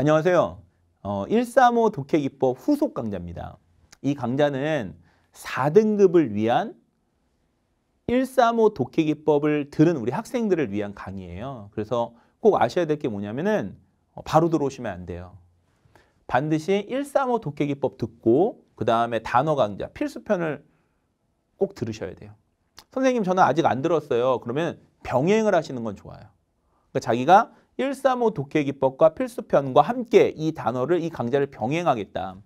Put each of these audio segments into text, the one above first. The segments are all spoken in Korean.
안녕하세요. 어, 135 독해기법 후속 강좌입니다. 이 강좌는 4등급을 위한 135 독해기법을 들은 우리 학생들을 위한 강의예요. 그래서 꼭 아셔야 될 게 뭐냐면은 어, 바로 들어오시면 안 돼요. 반드시 135 독해기법 듣고 그 다음에 단어 강좌 필수편을 꼭 들으셔야 돼요. 선생님 저는 아직 안 들었어요. 그러면 병행을 하시는 건 좋아요. 그러니까 자기가 135 독해 기법과 필수편과 함께 이 단어를 이 강좌를 병행하겠다.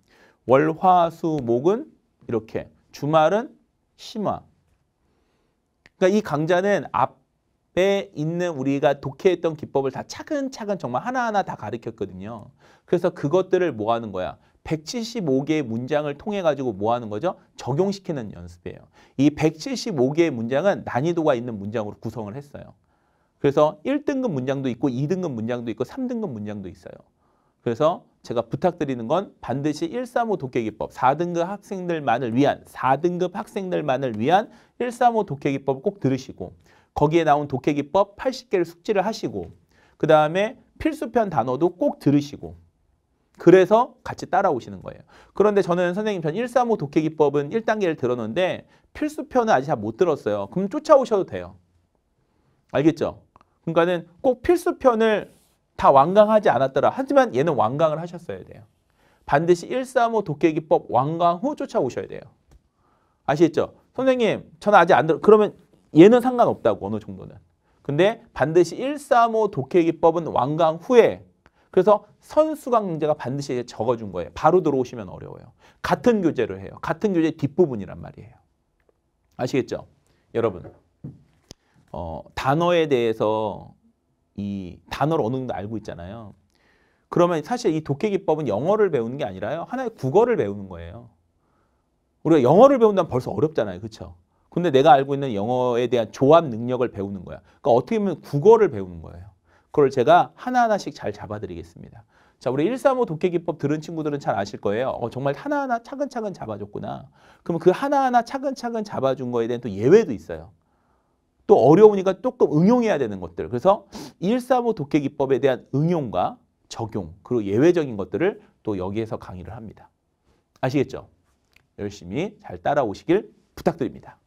월 화 수목은 이렇게 주말은 심화. 그러니까 이 강좌는 앞에 있는 우리가 독해했던 기법을 다 차근차근 정말 하나하나 다 가르쳤거든요. 그래서 그것들을 뭐 하는 거야? 175개의 문장을 통해 가지고 뭐 하는 거죠? 적용시키는 연습이에요. 이 175개의 문장은 난이도가 있는 문장으로 구성을 했어요. 그래서 1등급 문장도 있고 2등급 문장도 있고 3등급 문장도 있어요. 그래서 제가 부탁드리는 건 반드시 135 독해기법 4등급 학생들만을 위한 4등급 학생들만을 위한 135독해기법꼭 들으시고 거기에 나온 독해기법 80개를 숙지를 하시고 그 다음에 필수편 단어도 꼭 들으시고 그래서 같이 따라오시는 거예요. 그런데 저는 선생님 편135 독해기법은 1단계를 들었는데 필수편은 아직 잘못 들었어요. 그럼 쫓아오셔도 돼요. 알겠죠? 그러니까는 꼭 필수편을 다 완강하지 않았더라. 하지만 얘는 완강을 하셨어야 돼요. 반드시 135 독해기법 완강 후 쫓아오셔야 돼요. 아시겠죠? 선생님, 저는 아직 안 들어. 그러면 얘는 상관없다고 어느 정도는. 근데 반드시 135 독해기법은 완강 후에 그래서 선수강 문제가 반드시 적어준 거예요. 바로 들어오시면 어려워요. 같은 교재로 해요. 같은 교재 뒷부분이란 말이에요. 아시겠죠? 여러분. 어, 단어에 대해서 이 단어를 어느 정도 알고 있잖아요. 그러면 사실 이 독해 기법은 영어를 배우는 게 아니라요. 하나의 국어를 배우는 거예요. 우리가 영어를 배운다면 벌써 어렵잖아요. 그렇죠? 근데 내가 알고 있는 영어에 대한 조합 능력을 배우는 거야. 그러니까 어떻게 보면 국어를 배우는 거예요. 그걸 제가 하나하나씩 잘 잡아드리겠습니다. 자, 우리 135 독해 기법 들은 친구들은 잘 아실 거예요. 어, 정말 하나하나 차근차근 잡아줬구나. 그러면 그 하나하나 차근차근 잡아준 거에 대한 또 예외도 있어요. 또 어려우니까 조금 응용해야 되는 것들. 그래서 135 독해 기법에 대한 응용과 적용 그리고 예외적인 것들을 또 여기에서 강의를 합니다. 아시겠죠? 열심히 잘 따라오시길 부탁드립니다.